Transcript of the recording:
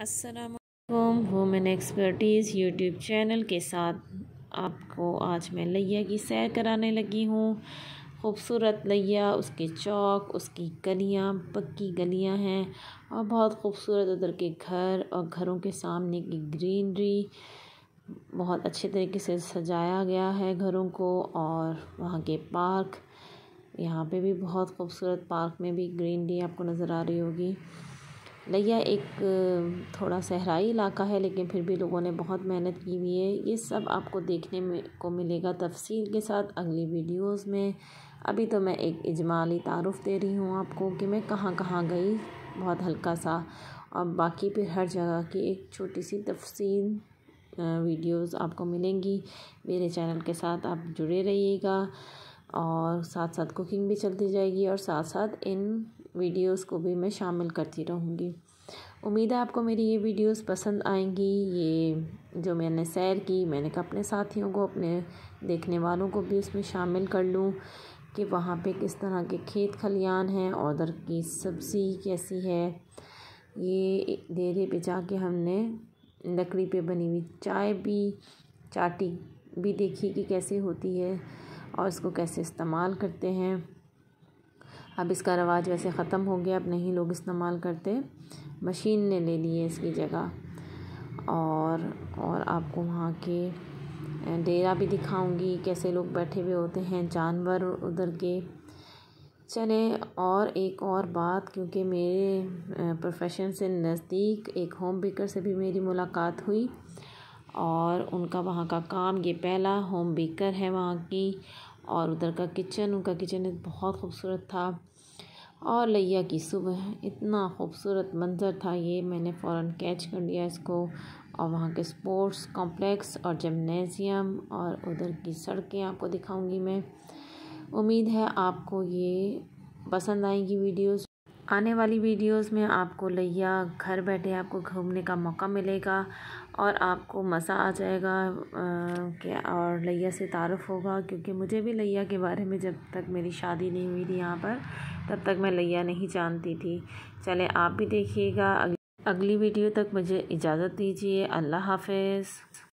Aslam women expertise YouTube channel के साथ आपको आज मैं लिया की सैर कराने लगी हूँ खूबसूरत लैया उसके चौक उसकी गलियाँ पक्की गलियाँ हैं और बहुत खूबसूरत उधर के घर और घरों के सामने की ग्रीनरी बहुत अच्छे तरीके से सजाया गया है घरों को और वहाँ के पार्क यहाँ पे भी बहुत खूबसूरत पार्क में भी ग्रीनरी आपको नज़र आ रही होगी नैया एक थोड़ा सहराई इलाका है लेकिन फिर भी लोगों ने बहुत मेहनत की हुई है ये सब आपको देखने में को मिलेगा तफसील के साथ अगली वीडियोस में अभी तो मैं एक इजमाली तारफ़ दे रही हूँ आपको कि मैं कहाँ कहाँ गई बहुत हल्का सा और बाकी फिर हर जगह की एक छोटी सी तफसील वीडियोस आपको मिलेंगी मेरे चैनल के साथ आप जुड़े रहिएगा और साथ साथ कुकिंग भी चलती जाएगी और साथ साथ इन वीडियोस को भी मैं शामिल करती रहूँगी उम्मीद है आपको मेरी ये वीडियोस पसंद आएंगी ये जो मैंने सैर की मैंने कहा अपने साथियों को अपने देखने वालों को भी उसमें शामिल कर लूँ कि वहाँ पे किस तरह के खेत खलियान हैं और उधर की सब्ज़ी कैसी है ये डेरे पे जाके हमने लकड़ी पे बनी हुई चाय भी चाटी भी देखी कि कैसे होती है और इसको कैसे इस्तेमाल करते हैं अब इसका रवाज वैसे ख़त्म हो गया अब नहीं लोग इस्तेमाल करते मशीन ने ले ली है इसकी जगह और और आपको वहाँ के डेरा भी दिखाऊंगी कैसे लोग बैठे हुए होते हैं जानवर उधर के चले और एक और बात क्योंकि मेरे प्रोफेशन से नज़दीक एक होम बेकर से भी मेरी मुलाकात हुई और उनका वहाँ का काम ये पहला होम बेकर है वहाँ की और उधर का किचन उनका किचन बहुत खूबसूरत था और लैया की सुबह इतना खूबसूरत मंज़र था ये मैंने फ़ौर कैच कर लिया इसको और वहाँ के स्पोर्ट्स कॉम्प्लेक्स और जमनेजियम और उधर की सड़कें आपको दिखाऊंगी मैं उम्मीद है आपको ये पसंद आएंगी वीडियोस आने वाली वीडियोस में आपको लिया घर बैठे आपको घूमने का मौका मिलेगा और आपको मज़ा आ जाएगा कि और लिया से तारफ़ होगा क्योंकि मुझे भी लिया के बारे में जब तक मेरी शादी नहीं हुई थी यहाँ पर तब तक मैं लिया नहीं जानती थी चले आप भी देखिएगा अगली वीडियो तक मुझे इजाज़त दीजिए अल्लाह हाफिज़